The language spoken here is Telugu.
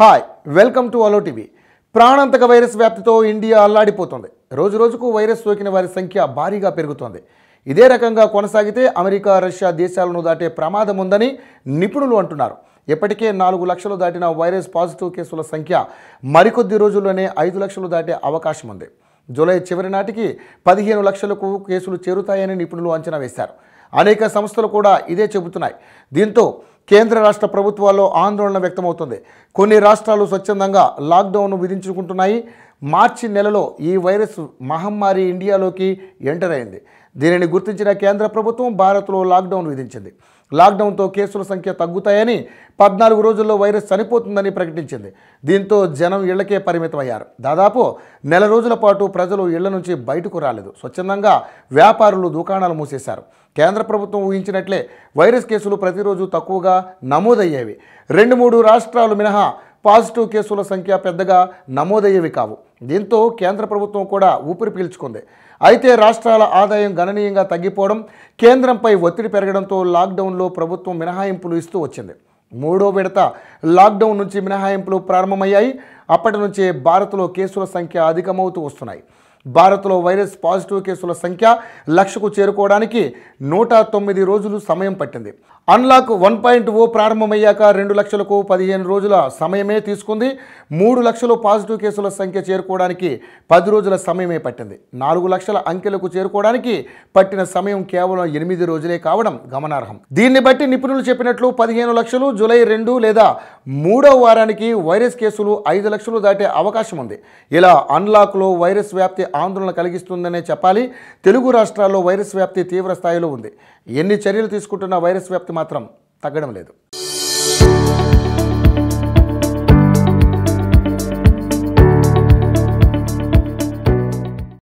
హాయ్ వెల్కమ్ టు అలో టీవీ ప్రాణాంతక వైరస్ వ్యాప్తితో ఇండియా అల్లాడిపోతుంది రోజు రోజుకు వైరస్ సోకిన వారి సంఖ్య భారీగా పెరుగుతోంది ఇదే రకంగా కొనసాగితే అమెరికా రష్యా దేశాలను దాటే ప్రమాదం ఉందని నిపుణులు అంటున్నారు ఇప్పటికే నాలుగు లక్షలు దాటిన వైరస్ పాజిటివ్ కేసుల సంఖ్య మరికొద్ది రోజుల్లోనే ఐదు లక్షలు దాటే అవకాశం ఉంది జూలై చివరి నాటికి పదిహేను లక్షలకు కేసులు చేరుతాయని నిపుణులు అంచనా వేశారు అనేక సంస్థలు కూడా ఇదే చెబుతున్నాయి దీంతో కేంద్ర రాష్ట్ర ప్రభుత్వాల్లో ఆందోళన వ్యక్తమవుతుంది కొన్ని రాష్ట్రాలు స్వచ్ఛందంగా లాక్డౌన్ను విధించుకుంటున్నాయి మార్చి నెలలో ఈ వైరస్ మహమ్మారి ఇండియాలోకి ఎంటర్ అయింది దీనిని గుర్తించిన కేంద్ర ప్రభుత్వం భారత్లో లాక్డౌన్ విధించింది లాక్డౌన్తో కేసుల సంఖ్య తగ్గుతాయని పద్నాలుగు రోజుల్లో వైరస్ చనిపోతుందని ప్రకటించింది దీంతో జనం ఇళ్లకే పరిమితమయ్యారు దాదాపు నెల రోజుల పాటు ప్రజలు ఇళ్ల నుంచి బయటకు రాలేదు స్వచ్ఛందంగా వ్యాపారులు దుకాణాలు మూసేశారు కేంద్ర ప్రభుత్వం ఊహించినట్లే వైరస్ కేసులు ప్రతిరోజు తక్కువగా నమోదయ్యేవి రెండు మూడు రాష్ట్రాలు మినహా పాజిటివ్ కేసుల సంఖ్య పెద్దగా నమోదయ్యేవి కావు దీంతో కేంద్ర ప్రభుత్వం కూడా ఊపిరి పీల్చుకుంది అయితే రాష్ట్రాల ఆదాయం గణనీయంగా తగ్గిపోవడం కేంద్రంపై ఒత్తిడి పెరగడంతో లాక్డౌన్లో ప్రభుత్వం మినహాయింపులు ఇస్తూ వచ్చింది మూడో విడత లాక్డౌన్ నుంచి మినహాయింపులు ప్రారంభమయ్యాయి అప్పటి నుంచే భారత్లో కేసుల సంఖ్య అధికమవుతూ వస్తున్నాయి భారత్లో వైరస్ పాజిటివ్ కేసుల సంఖ్య లక్షకు చేరుకోవడానికి నూట తొమ్మిది రోజులు సమయం పట్టింది అన్లాక్ వన్ పాయింట్ ఓ ప్రారంభమయ్యాక రెండు లక్షలకు పదిహేను రోజుల సమయమే తీసుకుంది మూడు లక్షలు పాజిటివ్ కేసుల సంఖ్య చేరుకోవడానికి పది రోజుల సమయమే పట్టింది నాలుగు లక్షల అంకెలకు చేరుకోవడానికి పట్టిన సమయం కేవలం ఎనిమిది రోజులే కావడం గమనార్హం దీన్ని బట్టి నిపుణులు చెప్పినట్లు పదిహేను లక్షలు జూలై రెండు లేదా మూడో వారానికి వైరస్ కేసులు ఐదు లక్షలు దాటే అవకాశం ఉంది ఇలా అన్లాక్లో వైరస్ వ్యాప్తి ఆందోళన కలిగిస్తుందనే చెప్పాలి తెలుగు రాష్ట్రాల్లో వైరస్ వ్యాప్తి తీవ్ర స్థాయిలో ఉంది ఎన్ని చర్యలు తీసుకుంటున్నా వైరస్ వ్యాప్తి మాత్రం తగ్గడం లేదు